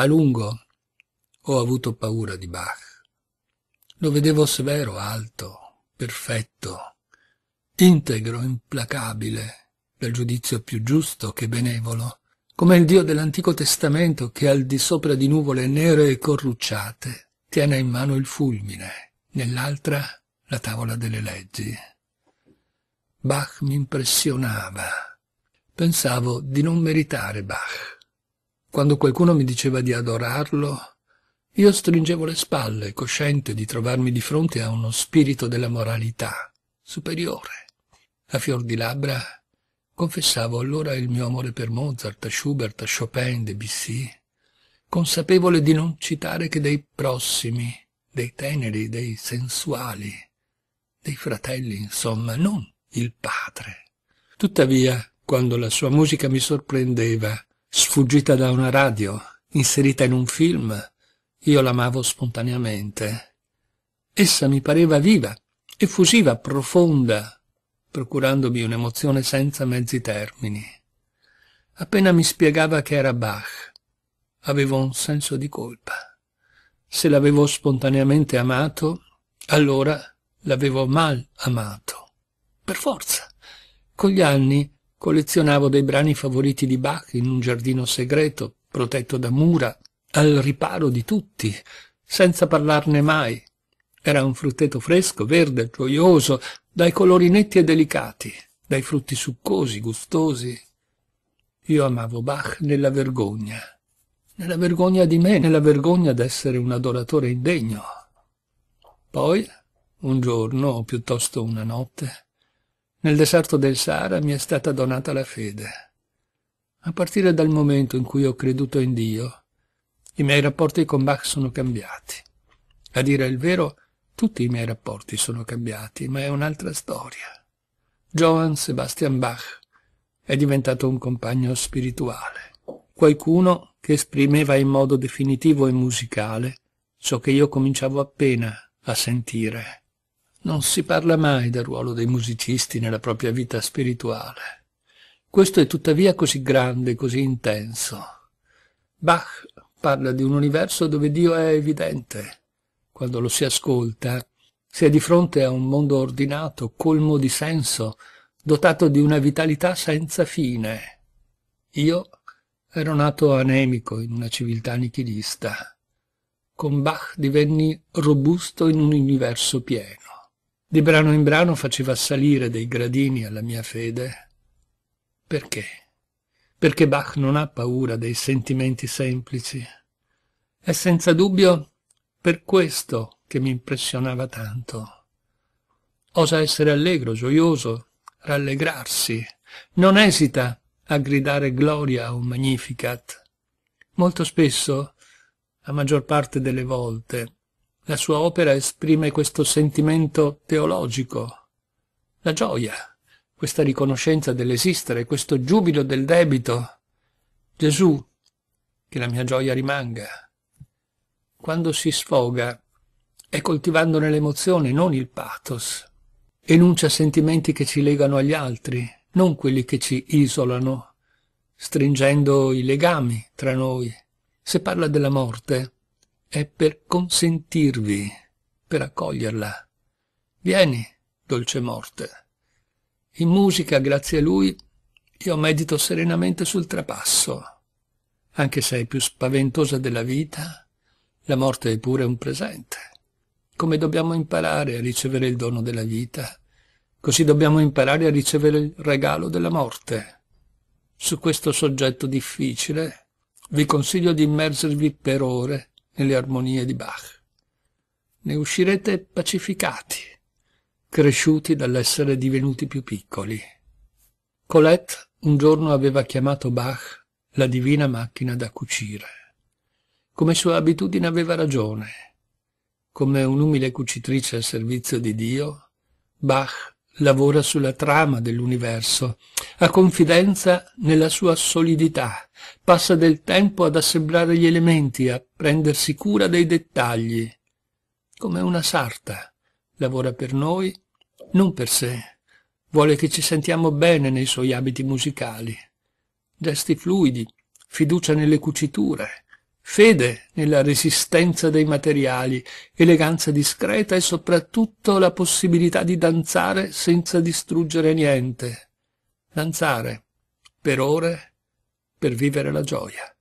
A lungo ho avuto paura di Bach. Lo vedevo severo, alto, perfetto, integro, implacabile, dal giudizio più giusto che benevolo, come il Dio dell'Antico Testamento che al di sopra di nuvole nere e corrucciate tiene in mano il fulmine, nell'altra la tavola delle leggi. Bach mi impressionava. Pensavo di non meritare Bach quando qualcuno mi diceva di adorarlo, io stringevo le spalle, cosciente di trovarmi di fronte a uno spirito della moralità superiore. A fior di labbra confessavo allora il mio amore per Mozart, Schubert, Chopin, Debussy, consapevole di non citare che dei prossimi, dei teneri, dei sensuali, dei fratelli, insomma, non il padre. Tuttavia, quando la sua musica mi sorprendeva sfuggita da una radio, inserita in un film, io l'amavo spontaneamente. Essa mi pareva viva, effusiva, profonda, procurandomi un'emozione senza mezzi termini. Appena mi spiegava che era Bach, avevo un senso di colpa. Se l'avevo spontaneamente amato, allora l'avevo mal amato. Per forza. Con gli anni Collezionavo dei brani favoriti di Bach in un giardino segreto, protetto da mura, al riparo di tutti, senza parlarne mai. Era un frutteto fresco, verde, gioioso, dai colori netti e delicati, dai frutti succosi, gustosi. Io amavo Bach nella vergogna, nella vergogna di me, nella vergogna d'essere un adoratore indegno. Poi, un giorno, o piuttosto una notte, nel deserto del Sahara mi è stata donata la fede. A partire dal momento in cui ho creduto in Dio, i miei rapporti con Bach sono cambiati. A dire il vero, tutti i miei rapporti sono cambiati, ma è un'altra storia. Johann Sebastian Bach è diventato un compagno spirituale, qualcuno che esprimeva in modo definitivo e musicale ciò che io cominciavo appena a sentire non si parla mai del ruolo dei musicisti nella propria vita spirituale. Questo è tuttavia così grande, così intenso. Bach parla di un universo dove Dio è evidente. Quando lo si ascolta, si è di fronte a un mondo ordinato, colmo di senso, dotato di una vitalità senza fine. Io ero nato anemico in una civiltà nichilista. Con Bach divenni robusto in un universo pieno. Di brano in brano faceva salire dei gradini alla mia fede. Perché? Perché Bach non ha paura dei sentimenti semplici. È senza dubbio per questo che mi impressionava tanto. Osa essere allegro, gioioso, rallegrarsi. Non esita a gridare gloria o magnificat. Molto spesso, a maggior parte delle volte, la sua opera esprime questo sentimento teologico, la gioia, questa riconoscenza dell'esistere, questo giubilo del debito. Gesù, che la mia gioia rimanga. Quando si sfoga è coltivandone l'emozione, non il pathos. Enuncia sentimenti che ci legano agli altri, non quelli che ci isolano, stringendo i legami tra noi. Se parla della morte, è per consentirvi, per accoglierla. Vieni, dolce morte. In musica, grazie a lui, io medito serenamente sul trapasso. Anche se è più spaventosa della vita, la morte è pure un presente. Come dobbiamo imparare a ricevere il dono della vita, così dobbiamo imparare a ricevere il regalo della morte. Su questo soggetto difficile vi consiglio di immergervi per ore nelle armonie di Bach. Ne uscirete pacificati, cresciuti dall'essere divenuti più piccoli. Colette un giorno aveva chiamato Bach la divina macchina da cucire. Come sua abitudine aveva ragione. Come un'umile cucitrice al servizio di Dio, Bach lavora sulla trama dell'universo, ha confidenza nella sua solidità, passa del tempo ad assemblare gli elementi, a prendersi cura dei dettagli. Come una sarta, lavora per noi, non per sé. Vuole che ci sentiamo bene nei suoi abiti musicali. Gesti fluidi, fiducia nelle cuciture, fede nella resistenza dei materiali, eleganza discreta e soprattutto la possibilità di danzare senza distruggere niente. Danzare, per ore, per vivere la gioia.